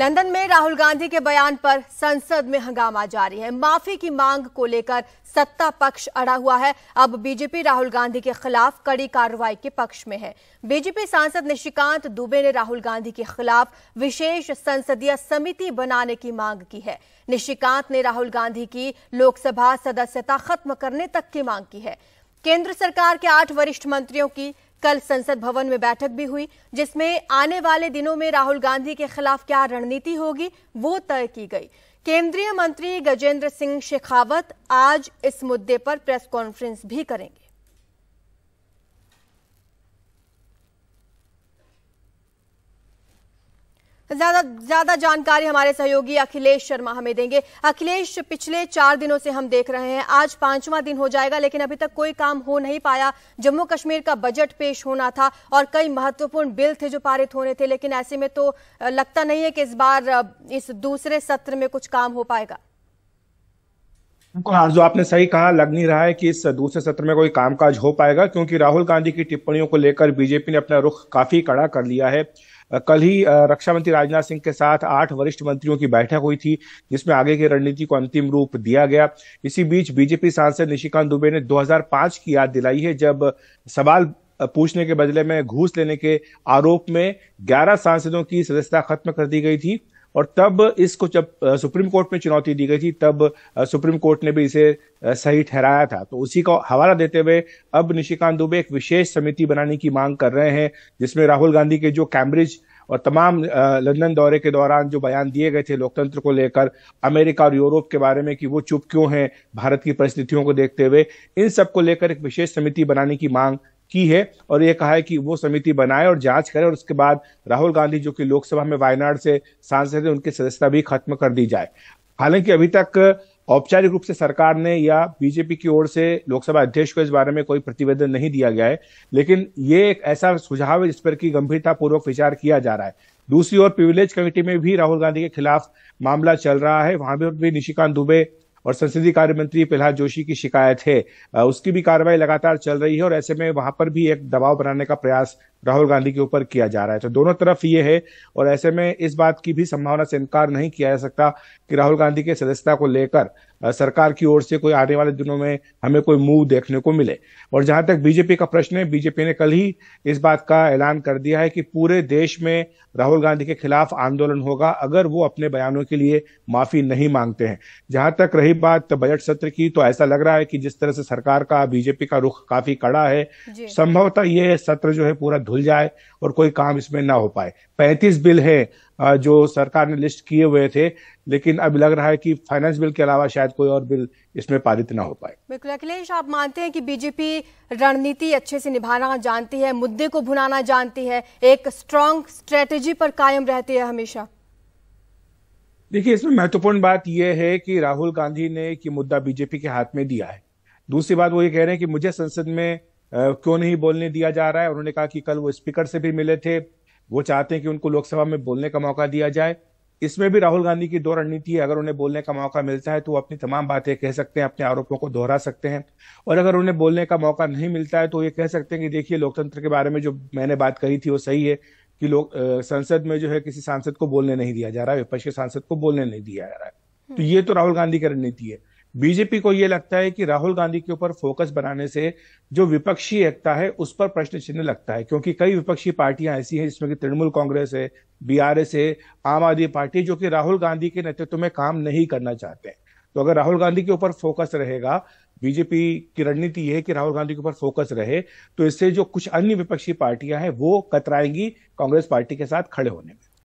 London में राहुल गांधी के बयान पर संसद में हंगामा जारी है माफी की मांग को लेकर सत्ता पक्ष अड़ा हुआ है अब बीजेपी राहुल गांधी के खिलाफ कड़ी कार्रवाई के पक्ष में है बीजेपी सांसद निशिकांत दुबे ने राहुल गांधी के खिलाफ विशेष संसदीय समिति बनाने की मांग की है निशिकांत ने राहुल गांधी की लोकसभा सदस्यता खत्म करने तक की मांग की है केंद्र सरकार के आठ वरिष्ठ मंत्रियों की कल संसद भवन में बैठक भी हुई जिसमें आने वाले दिनों में राहुल गांधी के खिलाफ क्या रणनीति होगी वो तय की गई केंद्रीय मंत्री गजेंद्र सिंह शेखावत आज इस मुद्दे पर प्रेस कॉन्फ्रेंस भी करेंगे ज्यादा ज्यादा जानकारी हमारे सहयोगी अखिलेश शर्मा हमें देंगे अखिलेश पिछले चार दिनों से हम देख रहे हैं आज पांचवा दिन हो जाएगा लेकिन अभी तक कोई काम हो नहीं पाया जम्मू कश्मीर का बजट पेश होना था और कई महत्वपूर्ण बिल थे जो पारित होने थे लेकिन ऐसे में तो लगता नहीं है कि इस बार इस दूसरे सत्र में कुछ काम हो पाएगा हाँ, जो आपने सही कहा लग नहीं रहा है कि इस दूसरे सत्र में कोई कामकाज हो पाएगा क्योंकि राहुल गांधी की टिप्पणियों को लेकर बीजेपी ने अपना रुख काफी कड़ा कर लिया है कल ही रक्षा मंत्री राजनाथ सिंह के साथ आठ वरिष्ठ मंत्रियों की बैठक हुई थी जिसमें आगे की रणनीति को अंतिम रूप दिया गया इसी बीच बीजेपी सांसद निशिकांत दुबे ने 2005 की याद दिलाई है जब सवाल पूछने के बदले में घूस लेने के आरोप में 11 सांसदों की सदस्यता खत्म कर दी गई थी और तब इसको जब सुप्रीम कोर्ट में चुनौती दी गई थी तब सुप्रीम कोर्ट ने भी इसे सही ठहराया था तो उसी को हवाला देते हुए अब निशिकांत दुबे एक विशेष समिति बनाने की मांग कर रहे हैं जिसमें राहुल गांधी के जो कैम्ब्रिज और तमाम लंदन दौरे के दौरान जो बयान दिए गए थे लोकतंत्र को लेकर अमेरिका और यूरोप के बारे में कि वो चुप क्यों हैं भारत की परिस्थितियों को देखते हुए इन सब को लेकर एक विशेष समिति बनाने की मांग की है और ये कहा है कि वो समिति बनाए और जांच करे और उसके बाद राहुल गांधी जो कि लोकसभा में वायनाड से सांसद है उनकी सदस्यता भी खत्म कर दी जाए हालांकि अभी तक औपचारिक रूप से सरकार ने या बीजेपी की ओर से लोकसभा अध्यक्ष को इस बारे में कोई प्रतिवेदन नहीं दिया गया है लेकिन ये एक ऐसा सुझाव है जिस पर की गंभीरतापूर्वक विचार किया जा रहा है दूसरी ओर प्रिविलेज कमेटी में भी राहुल गांधी के खिलाफ मामला चल रहा है वहां भी निशिकांत दुबे और संसदीय कार्य मंत्री प्रहलाद जोशी की शिकायत है उसकी भी कार्रवाई लगातार चल रही है और ऐसे में वहां पर भी एक दबाव बनाने का प्रयास राहुल गांधी के ऊपर किया जा रहा है तो दोनों तरफ ये है और ऐसे में इस बात की भी संभावना से इनकार नहीं किया जा सकता कि राहुल गांधी के सदस्यता को लेकर सरकार की ओर से कोई आने वाले दिनों में हमें कोई मूव देखने को मिले और जहां तक बीजेपी का प्रश्न है बीजेपी ने कल ही इस बात का ऐलान कर दिया है कि पूरे देश में राहुल गांधी के खिलाफ आंदोलन होगा अगर वो अपने बयानों के लिए माफी नहीं मांगते हैं जहां तक रही बात बजट सत्र की तो ऐसा लग रहा है कि जिस तरह से सरकार का बीजेपी का रुख काफी कड़ा है संभवतः ये सत्र जो है पूरा धुल जाए और कोई काम इसमें ना हो पाए 35 बिल हैं जो सरकार ने लिस्ट किए हुए थे लेकिन अब लग रहा है कि फाइनेंस बिल के अलावा शायद कोई और बिल इसमें पारित ना हो पाए बिल्कुल अखिलेश आप मानते हैं कि बीजेपी रणनीति अच्छे से निभाना जानती है मुद्दे को भुनाना जानती है एक स्ट्रांग स्ट्रेटेजी पर कायम रहती है हमेशा देखिए इसमें महत्वपूर्ण बात यह है कि राहुल गांधी ने कि मुद्दा बीजेपी के हाथ में दिया है दूसरी बात वो ये कह रहे हैं कि मुझे संसद में क्यों नहीं बोलने दिया जा रहा है उन्होंने कहा कि कल वो स्पीकर से भी मिले थे वो चाहते हैं कि उनको लोकसभा में बोलने का मौका दिया जाए इसमें भी राहुल गांधी की दो रणनीति है अगर उन्हें बोलने का मौका मिलता है तो वो अपनी तमाम बातें कह सकते हैं अपने आरोपों को दोहरा सकते हैं और अगर उन्हें बोलने का मौका नहीं मिलता है तो ये कह सकते हैं कि देखिए लोकतंत्र के बारे में जो मैंने बात कही थी वो सही है कि लोग संसद में जो है किसी सांसद को बोलने नहीं दिया जा रहा है विपक्ष के सांसद को बोलने नहीं दिया जा रहा है तो ये तो राहुल गांधी की रणनीति है बीजेपी को यह लगता है कि राहुल गांधी के ऊपर फोकस बनाने से जो विपक्षी एकता है उस पर प्रश्न चिन्ह लगता है क्योंकि कई विपक्षी पार्टियां ऐसी हैं जिसमें कि तृणमूल कांग्रेस है बीआरएस है आम आदमी पार्टी जो कि राहुल गांधी के नेतृत्व में काम नहीं करना चाहते हैं तो अगर राहुल गांधी के ऊपर फोकस रहेगा बीजेपी की रणनीति यह है कि राहुल गांधी के ऊपर फोकस रहे तो इससे जो कुछ अन्य विपक्षी पार्टियां हैं वो कतराएंगी कांग्रेस पार्टी के साथ खड़े होने में